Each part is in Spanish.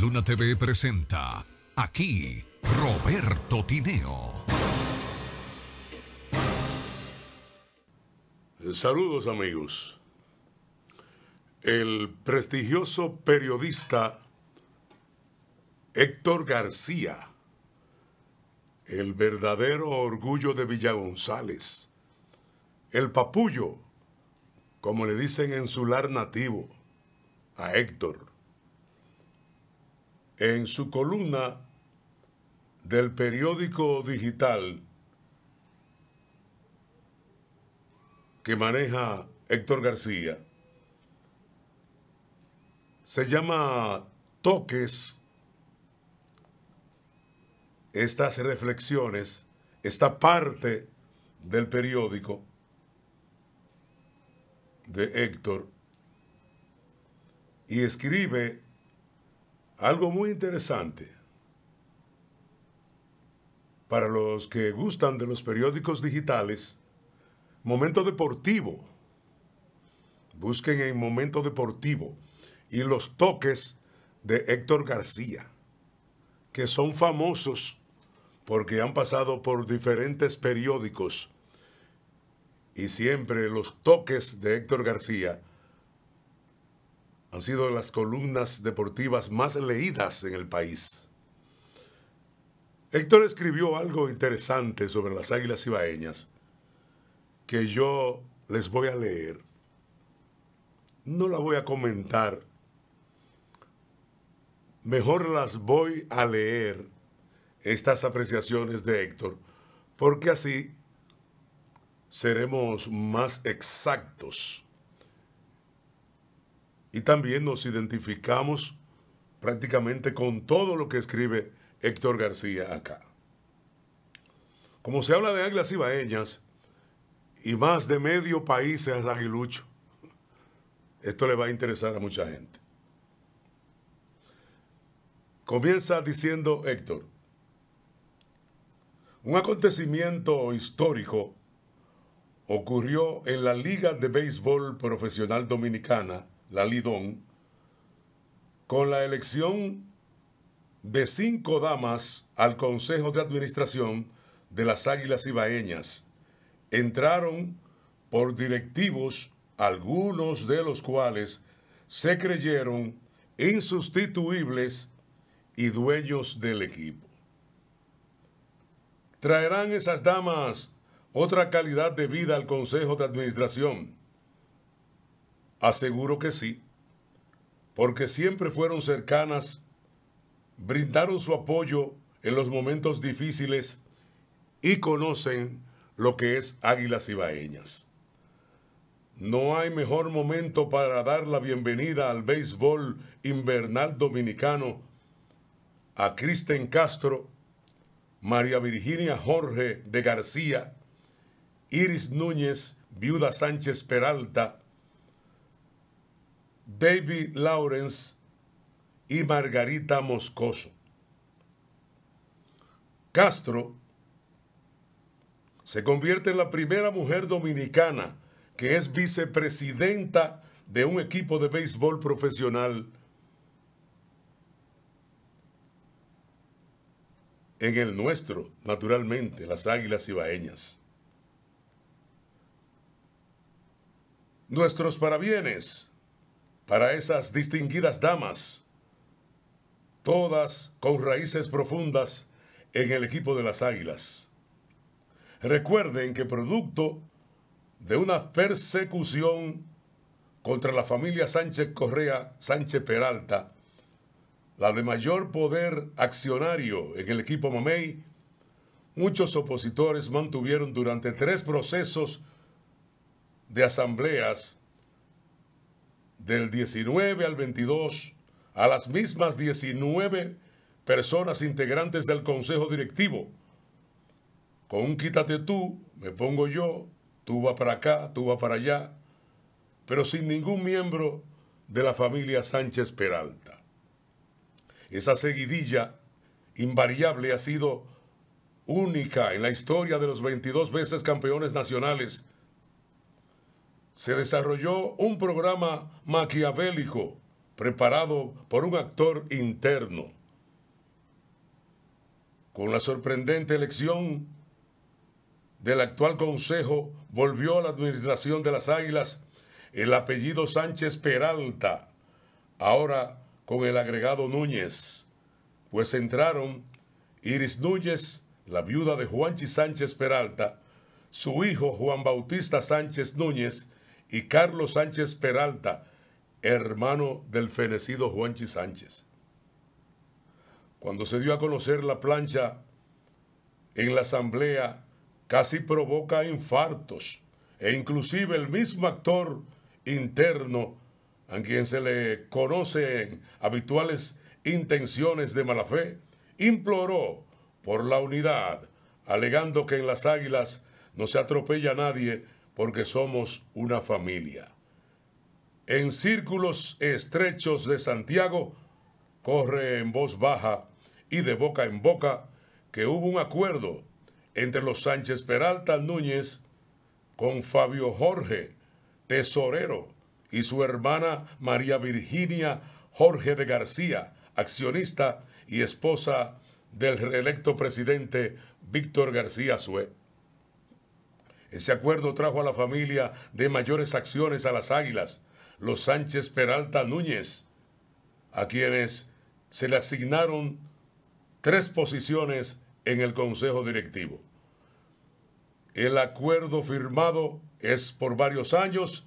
Luna TV presenta aquí Roberto Tineo. Saludos amigos. El prestigioso periodista Héctor García, el verdadero orgullo de Villa González, el papullo, como le dicen en su lar nativo, a Héctor en su columna del periódico digital que maneja Héctor García, se llama Toques. Estas reflexiones, esta parte del periódico de Héctor, y escribe algo muy interesante. Para los que gustan de los periódicos digitales, Momento Deportivo. Busquen en Momento Deportivo y los toques de Héctor García, que son famosos porque han pasado por diferentes periódicos y siempre los toques de Héctor García han sido las columnas deportivas más leídas en el país. Héctor escribió algo interesante sobre las águilas ibaeñas que yo les voy a leer. No la voy a comentar. Mejor las voy a leer estas apreciaciones de Héctor, porque así seremos más exactos y también nos identificamos prácticamente con todo lo que escribe Héctor García acá. Como se habla de águilas ibaeñas y más de medio país es aguilucho, esto le va a interesar a mucha gente. Comienza diciendo Héctor, un acontecimiento histórico ocurrió en la Liga de Béisbol Profesional Dominicana la Lidón, con la elección de cinco damas al Consejo de Administración de las Águilas Ibaeñas. Entraron por directivos, algunos de los cuales se creyeron insustituibles y dueños del equipo. Traerán esas damas otra calidad de vida al Consejo de Administración Aseguro que sí, porque siempre fueron cercanas, brindaron su apoyo en los momentos difíciles y conocen lo que es Águilas Ibaeñas. No hay mejor momento para dar la bienvenida al béisbol invernal dominicano a Kristen Castro, María Virginia Jorge de García, Iris Núñez, viuda Sánchez Peralta, David Lawrence y Margarita Moscoso. Castro se convierte en la primera mujer dominicana que es vicepresidenta de un equipo de béisbol profesional en el nuestro, naturalmente, las Águilas Ibaeñas. Nuestros parabienes para esas distinguidas damas, todas con raíces profundas en el equipo de las Águilas. Recuerden que producto de una persecución contra la familia Sánchez Correa, Sánchez Peralta, la de mayor poder accionario en el equipo Mamey, muchos opositores mantuvieron durante tres procesos de asambleas del 19 al 22 a las mismas 19 personas integrantes del Consejo Directivo. Con un quítate tú, me pongo yo, tú va para acá, tú va para allá, pero sin ningún miembro de la familia Sánchez Peralta. Esa seguidilla invariable ha sido única en la historia de los 22 veces campeones nacionales se desarrolló un programa maquiavélico preparado por un actor interno. Con la sorprendente elección del actual Consejo volvió a la administración de las Águilas el apellido Sánchez Peralta, ahora con el agregado Núñez, pues entraron Iris Núñez, la viuda de Juanchi Sánchez Peralta, su hijo Juan Bautista Sánchez Núñez y Carlos Sánchez Peralta, hermano del fenecido Juanchi Sánchez. Cuando se dio a conocer la plancha en la asamblea, casi provoca infartos e inclusive el mismo actor interno a quien se le conocen habituales intenciones de mala fe, imploró por la unidad, alegando que en las águilas no se atropella a nadie porque somos una familia. En círculos estrechos de Santiago, corre en voz baja y de boca en boca que hubo un acuerdo entre los Sánchez Peralta Núñez con Fabio Jorge, tesorero, y su hermana María Virginia Jorge de García, accionista y esposa del reelecto presidente Víctor García Suez. Ese acuerdo trajo a la familia de mayores acciones a las Águilas, los Sánchez Peralta Núñez, a quienes se le asignaron tres posiciones en el Consejo Directivo. El acuerdo firmado es por varios años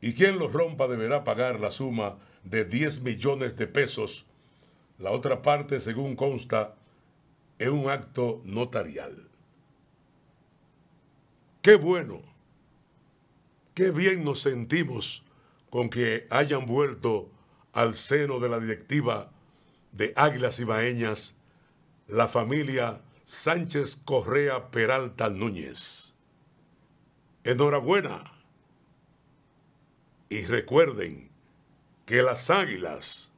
y quien lo rompa deberá pagar la suma de 10 millones de pesos. La otra parte, según consta, es un acto notarial. Qué bueno, qué bien nos sentimos con que hayan vuelto al seno de la directiva de Águilas Ibaeñas la familia Sánchez Correa Peralta Núñez. Enhorabuena. Y recuerden que las águilas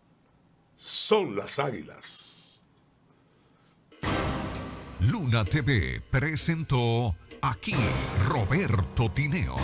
son las águilas. Luna TV presentó Aquí Roberto Tineo.